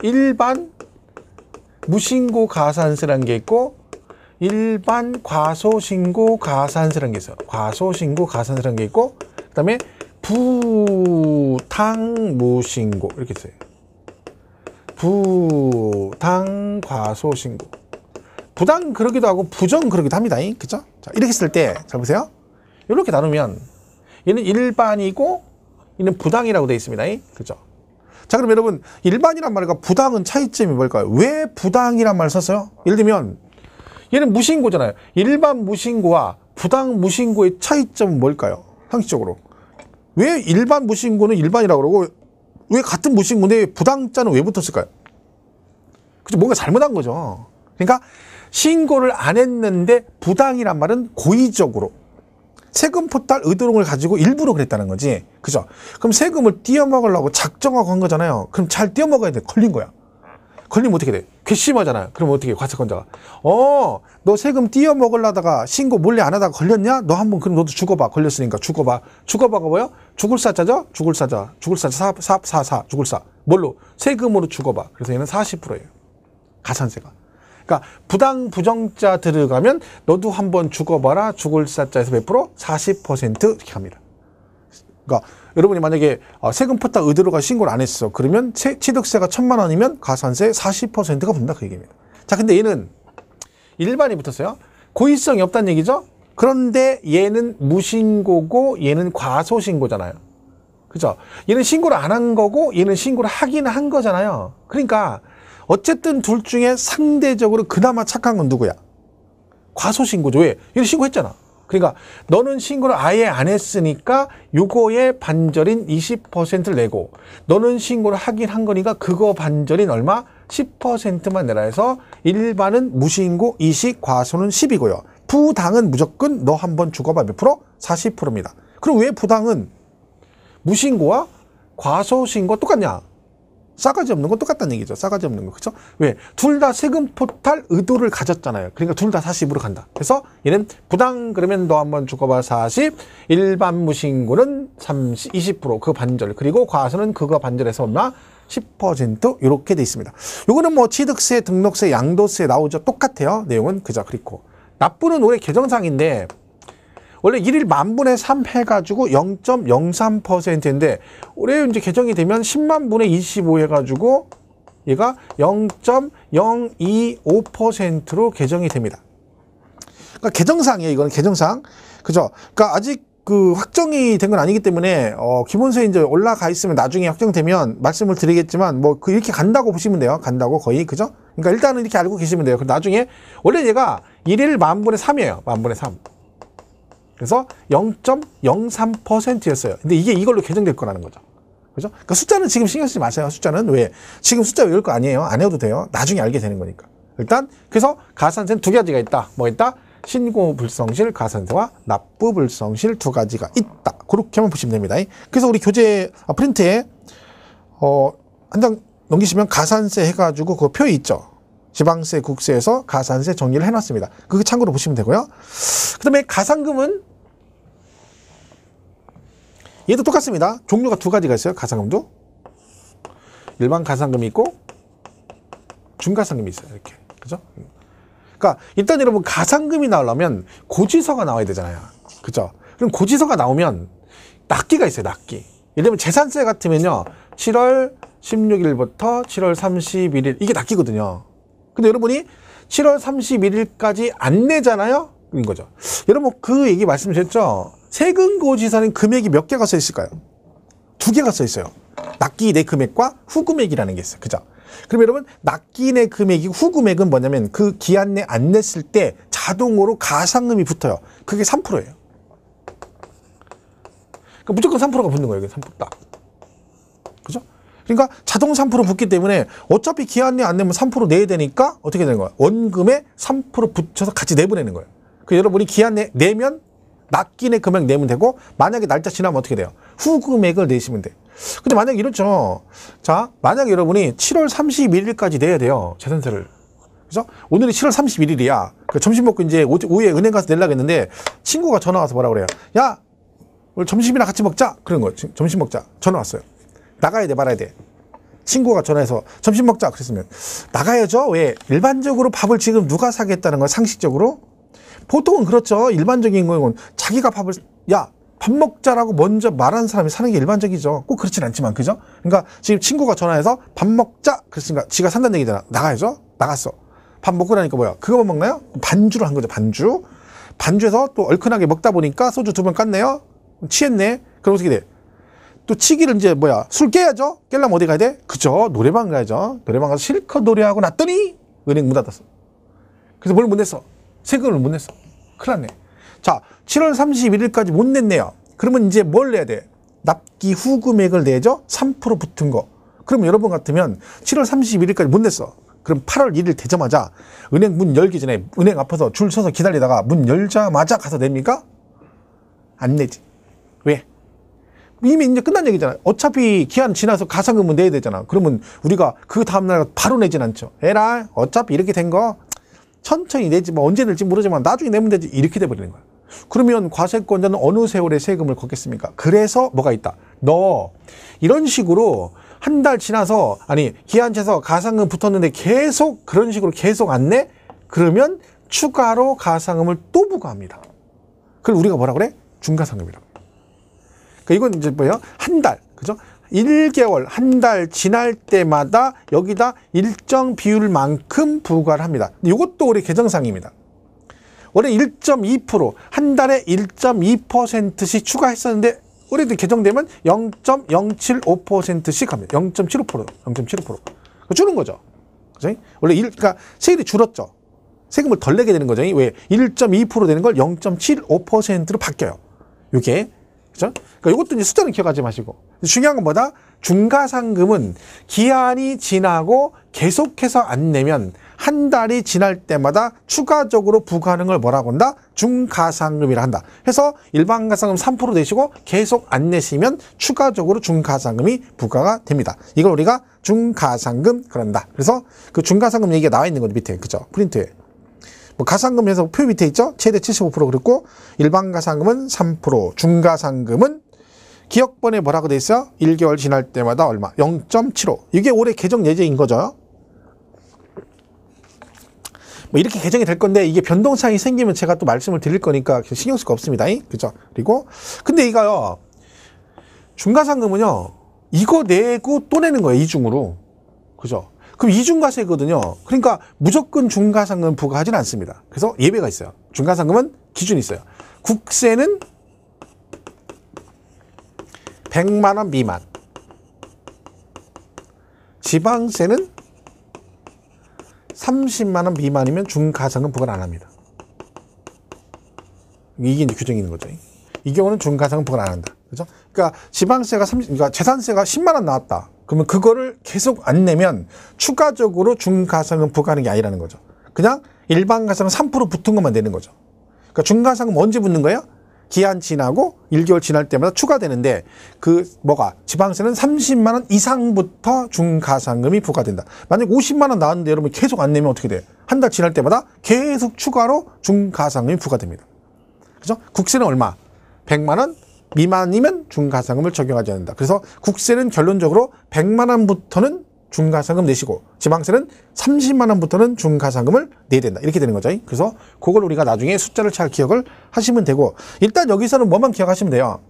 일반 무신고 가산세라는 게 있고 일반 과소신고 가산스러운 게 있어요. 과소신고 가산스러운 게 있고 그 다음에 부당무신고 이렇게 있어요. 부당 과소신고 부당 그러기도 하고 부정 그러기도 합니다. 그죠? 자, 이렇게 쓸 때 잘 보세요. 이렇게 나누면 얘는 일반이고 얘는 부당이라고 되어 있습니다. 그죠? 자 그럼 여러분 일반이란 말과 부당은 차이점이 뭘까요? 왜 부당이란 말을 썼어요? 예를 들면 얘는 무신고잖아요. 일반 무신고와 부당 무신고의 차이점은 뭘까요? 상식적으로. 왜 일반 무신고는 일반이라고 그러고 왜 같은 무신고인데 부당자는 왜 붙었을까요? 그죠 뭔가 잘못한 거죠. 그러니까 신고를 안 했는데 부당이란 말은 고의적으로 세금 포탈 의도를 가지고 일부러 그랬다는 거지. 그죠? 그럼 세금을 띄어먹으려고 작정하고 한 거잖아요. 그럼 잘 띄어먹어야 돼. 걸린 거야. 걸리면 어떻게 돼? 괘씸하잖아요. 그러면 어떻게 해? 과세권자가. 어, 너 세금 띄어 먹으려다가 신고 몰래 안 하다가 걸렸냐? 너 한번 그럼 너도 죽어봐. 걸렸으니까 죽어봐. 죽어봐가 뭐야? 죽을 사자죠? 죽을 사자. 죽을 사자. 사, 사, 사, 사. 죽을 사. 뭘로? 세금으로 죽어봐. 그래서 얘는 40%예요. 가산세가. 그러니까 부당 부정자 들어가면 너도 한 번 죽어봐라. 죽을 사자에서 몇 프로? 40% 이렇게 합니다. 그러니까 여러분이 만약에 아, 세금 포타 의대로가 신고를 안 했어. 그러면 세, 취득세가 천만 원이면 가산세 40%가 붙는다 그 얘기입니다. 자, 근데 얘는 일반이 붙었어요. 고의성이 없다는 얘기죠. 그런데 얘는 무신고고 얘는 과소신고잖아요. 그죠? 얘는 신고를 안 한 거고 얘는 신고를 하긴 한 거잖아요. 그러니까 어쨌든 둘 중에 상대적으로 그나마 착한 건 누구야? 과소신고죠. 왜? 얘는 신고했잖아. 그러니까 너는 신고를 아예 안 했으니까 요거의 반절인 20%를 내고 너는 신고를 하긴 한 거니까 그거 반절인 얼마? 10%만 내라 해서 일반은 무신고, 20, 과소는 10이고요. 부당은 무조건 너 한 번 죽어봐 몇 프로? 40%입니다. 그럼 왜 부당은 무신고와 과소신고 똑같냐? 싸가지 없는 건 똑같다는 얘기죠. 싸가지 없는 거. 그렇죠? 왜? 둘 다 세금 포탈 의도를 가졌잖아요. 그러니까 둘 다 40으로 간다. 그래서 얘는 부당 그러면 너 한번 죽어봐 40. 일반 무신고는 30, 20%그 반절. 그리고 과수는 그거 반절에서 얼마? 10% 이렇게 돼 있습니다. 요거는 뭐 취득세, 등록세, 양도세 나오죠. 똑같아요. 내용은 그저 그리고. 납부는 올해 개정상인데 원래 1일 만분의 3 해가지고 0.03%인데 올해 이제 개정이 되면 10만분의 25 해가지고 얘가 0.025%로 개정이 됩니다. 그러니까 개정상이에요. 이건 개정상. 그죠? 그러니까 아직 그 확정이 된 건 아니기 때문에 어 기본세 이제 올라가 있으면 나중에 확정되면 말씀을 드리겠지만 뭐그 이렇게 간다고 보시면 돼요. 간다고 거의 그죠? 그러니까 일단은 이렇게 알고 계시면 돼요. 그 나중에 원래 얘가 1일 만분의 3이에요. 만분의 3. 그래서 0.03%였어요. 근데 이게 이걸로 개정될 거라는 거죠. 그죠? 그러니까 숫자는 지금 신경 쓰지 마세요. 숫자는 왜? 지금 숫자 외울 거 아니에요. 안 해도 돼요. 나중에 알게 되는 거니까. 일단 그래서 가산세는 두 가지가 있다. 뭐 있다? 신고불성실 가산세와 납부불성실 두 가지가 있다. 그렇게만 보시면 됩니다. 그래서 우리 교재 아, 프린트에 어, 한 장 넘기시면 가산세 해가지고 그표에 있죠. 지방세, 국세에서 가산세 정리를 해놨습니다. 그거 참고로 보시면 되고요. 그 다음에 가산금은 얘도 똑같습니다. 종류가 두 가지가 있어요. 가산금도. 일반 가산금이 있고 중가산금이 있어요. 이렇게. 그죠? 그러니까 일단 여러분 가산금이 나오려면 고지서가 나와야 되잖아요. 그죠? 그럼 고지서가 나오면 납기가 있어요. 납기. 예를 들면 재산세 같으면요. 7월 16일부터 7월 31일 이게 납기거든요. 근데 여러분이 7월 31일까지 안 내잖아요? 인 거죠. 여러분 그 얘기 말씀드렸죠? 세금고지서는 금액이 몇 개가 써 있을까요? 두 개가 써 있어요. 납기 내 금액과 후금액이라는 게 있어요. 그죠? 그럼 여러분 납기 내 금액이 후금액은 뭐냐면 그 기한 내 안 냈을 때 자동으로 가상금이 붙어요. 그게 3%예요. 그러니까 무조건 3%가 붙는 거예요. 3%딱. 그러니까 자동 3% 붙기 때문에 어차피 기한이안 내면 3% 내야 되니까 어떻게 되는 거야? 원금에 3% 붙여서 같이 내보내는 거예요. 그 여러분이 기한 내, 내면 낮긴의 금액 내면 되고 만약에 날짜 지나면 어떻게 돼요? 후금액을 내시면 돼. 근데 만약 이렇죠. 자, 만약 에 여러분이 7월 31일까지 내야 돼요. 재산세를. 그죠? 오늘이 7월 31일이야. 그 점심 먹고 이제 오후에 은행 가서 내려고 했는데 친구가 전화 와서 뭐라 그래요? 야, 오늘 점심이나 같이 먹자. 그런 거. 점심 먹자. 전화 왔어요. 나가야 돼 말아야 돼 친구가 전화해서 점심 먹자 그랬으면 나가야죠 왜 일반적으로 밥을 지금 누가 사겠다는 건 상식적으로 보통은 그렇죠 일반적인 건 자기가 밥을 야 밥 먹자라고 먼저 말하는 사람이 사는 게 일반적이죠 꼭 그렇진 않지만 그죠 그러니까 지금 친구가 전화해서 밥 먹자 그랬으니까 지가 산다는 얘기잖아 나가야죠 나갔어 밥 먹고 나니까 뭐야 그거만 뭐 먹나요 반주로 한 거죠 반주 반주에서 또 얼큰하게 먹다 보니까 소주 두 번 깠네요 취했네 그럼 어떻게 돼또 치기를 이제 뭐야 술 깨야죠 깰라면 어디 가야 돼? 그죠 노래방 가야죠 노래방 가서 실컷 노래하고 났더니 은행 문 닫았어 그래서 뭘 못 냈어 세금을 못 냈어 큰일 났네 자 7월 31일까지 못 냈네요 그러면 이제 뭘 내야 돼? 납기 후 금액을 내죠 3% 붙은 거 그럼 여러분 같으면 7월 31일까지 못 냈어 그럼 8월 1일 되자마자 은행 문 열기 전에 은행 앞에서 줄 서서 기다리다가 문 열자마자 가서 냅니까? 안 내지 왜? 이미 이제 끝난 얘기잖아요. 어차피 기한 지나서 가상금은 내야 되잖아. 그러면 우리가 그 다음날 바로 내진 않죠. 에라, 어차피 이렇게 된 거 천천히 내지, 뭐 언제 낼지 모르지만 나중에 내면 되지. 이렇게 돼버리는 거야. 그러면 과세권자는 어느 세월에 세금을 걷겠습니까? 그래서 뭐가 있다. 너, 이런 식으로 한 달 지나서, 아니, 기한 지나서 가상금 붙었는데 계속 그런 식으로 계속 안 내? 그러면 추가로 가상금을 또 부과합니다. 그걸 우리가 뭐라 그래? 중가상금이라고. 그 이건 이제 뭐예요? 한 달. 그죠? 1개월, 한 달 지날 때마다 여기다 일정 비율만큼 부과를 합니다. 이것도 우리 계정상입니다. 원래 1.2%, 한 달에 1.2%씩 추가했었는데 우리도 개정되면 0.075%씩 합니다. 0.75%, 0.75%. 주는 거죠. 그죠? 원래 1, 그니까세일이 줄었죠. 세금을 덜 내게 되는 거죠. 왜? 1.2% 되는 걸 0.75%로 바뀌어요. 이게 그죠? 그러니까 이것도 이제 숫자는 기억하지 마시고. 중요한 건 뭐다? 중가상금은 기한이 지나고 계속해서 안 내면 한 달이 지날 때마다 추가적으로 부과하는 걸 뭐라고 한다? 중가상금이라 한다. 해서 일반가상금 3% 내시고 계속 안 내시면 추가적으로 중가상금이 부과가 됩니다. 이걸 우리가 중가상금 그런다. 그래서 그 중가상금 얘기가 나와 있는 거죠, 밑에. 그죠? 프린트에. 뭐가상금에서표 밑에 있죠? 최대 75% 그랬고 일반 가상금은 3%, 중가상금은 기억번에 뭐라고 돼 있어? 요 1개월 지날 때마다 얼마? 0.75. 이게 올해 개정 예제인 거죠. 뭐 이렇게 개정이 될 건데 이게 변동사항이 생기면 제가 또 말씀을 드릴 거니까 신경 쓸 거 없습니다. 그죠? 그리고 근데 이거요. 중가상금은요. 이거 내고 또 내는 거예요. 이중으로. 그죠? 그럼 이중과세거든요. 그러니까 무조건 중과상금 부과하진 않습니다. 그래서 예외가 있어요. 중과상금은 기준이 있어요. 국세는 100만 원 미만. 지방세는 30만 원 미만이면 중과상금 부과를 안 합니다. 이게 이제 규정이 있는 거죠. 이 경우는 중과상금 부과를 안 한다. 그죠? 그러니까 지방세가 30, 그러니까 재산세가 10만 원 나왔다. 그러면 그거를 계속 안 내면 추가적으로 중과상금 부과하는 게 아니라는 거죠. 그냥 일반 가상은 3% 붙은 것만 되는 거죠. 그러니까 중과상금 언제 붙는 거예요 기한 지나고 1개월 지날 때마다 추가되는데 그 뭐가 지방세는 30만 원 이상부터 중과상금이 부과된다. 만약 50만 원 나왔는데 여러분 계속 안 내면 어떻게 돼? 요한 달 지날 때마다 계속 추가로 중과상금이 부과됩니다. 그죠? 국세는 얼마? 100만 원, 미만이면 중과세금을 적용하지 않는다. 그래서 국세는 결론적으로 100만 원부터는 중과세금 내시고 지방세는 30만 원부터는 중과세금을 내야 된다. 이렇게 되는 거죠. 그래서 그걸 우리가 나중에 숫자를 잘 기억을 하시면 되고 일단 여기서는 뭐만 기억하시면 돼요.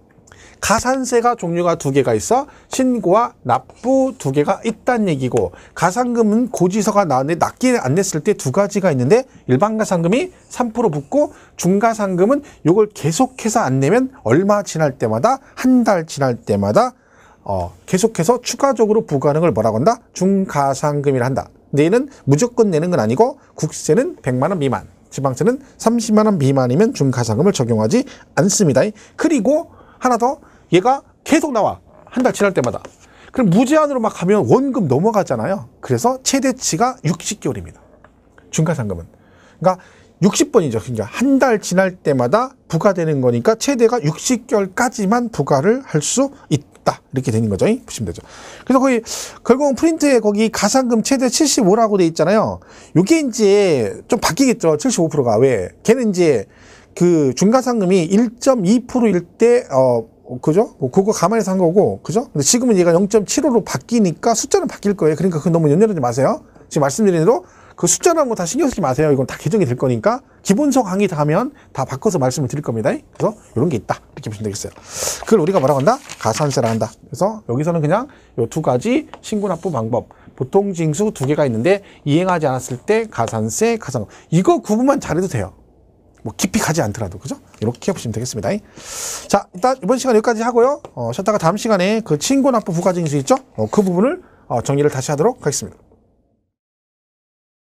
가산세가 종류가 두 개가 있어 신고와 납부 두 개가 있다는 얘기고 가산금은 고지서가 나왔는데 낮게 안 냈을 때 두 가지가 있는데 일반 가산금이 3% 붙고 중가산금은 이걸 계속해서 안 내면 얼마 지날 때마다 한 달 지날 때마다 어, 계속해서 추가적으로 부과하는 걸 뭐라고 한다? 중가산금이라 한다. 내는 무조건 내는 건 아니고 국세는 100만 원 미만, 지방세는 30만 원 미만이면 중가산금을 적용하지 않습니다. 그리고 하나 더 얘가 계속 나와 한 달 지날 때마다 그럼 무제한으로 막 가면 원금 넘어가잖아요 그래서 최대치가 60개월입니다 중과상금은 그러니까 60번이죠 그러니까 한 달 지날 때마다 부과되는 거니까 최대가 60개월까지만 부과를 할 수 있다 이렇게 되는 거죠 보시면 되죠 그래서 거의 결국은 프린트에 거기 가상금 최대 75라고 돼 있잖아요 요게 이제 좀 바뀌겠죠 75%가 왜 걔는 이제 그 중간상금이 1.2%일 때, 어, 그죠? 뭐 그거 감안해서 한 거고, 그죠? 근데 지금은 얘가 0.75로 바뀌니까 숫자는 바뀔 거예요. 그러니까 그건 너무 연연하지 마세요. 지금 말씀드린 대로 그 숫자라는 거 다 신경 쓰지 마세요. 이건 다 개정이 될 거니까 기본서 항의다 하면 다 바꿔서 말씀을 드릴 겁니다. 그래서 이런 게 있다. 이렇게 보시면 되겠어요. 그걸 우리가 뭐라고 한다? 가산세라 한다. 그래서 여기서는 그냥 요 두 가지 신고납부 방법. 보통 징수 두 개가 있는데 이행하지 않았을 때 가산세, 가산금. 이거 구분만 잘해도 돼요. 뭐 깊이 가지 않더라도 그죠? 이렇게 보시면 되겠습니다. 자 일단 이번 시간 여기까지 하고요. 어, 쉬었다가 다음 시간에 그 친고 납부 부가증 인수 있죠? 어, 그 부분을 어, 정리를 다시 하도록 하겠습니다.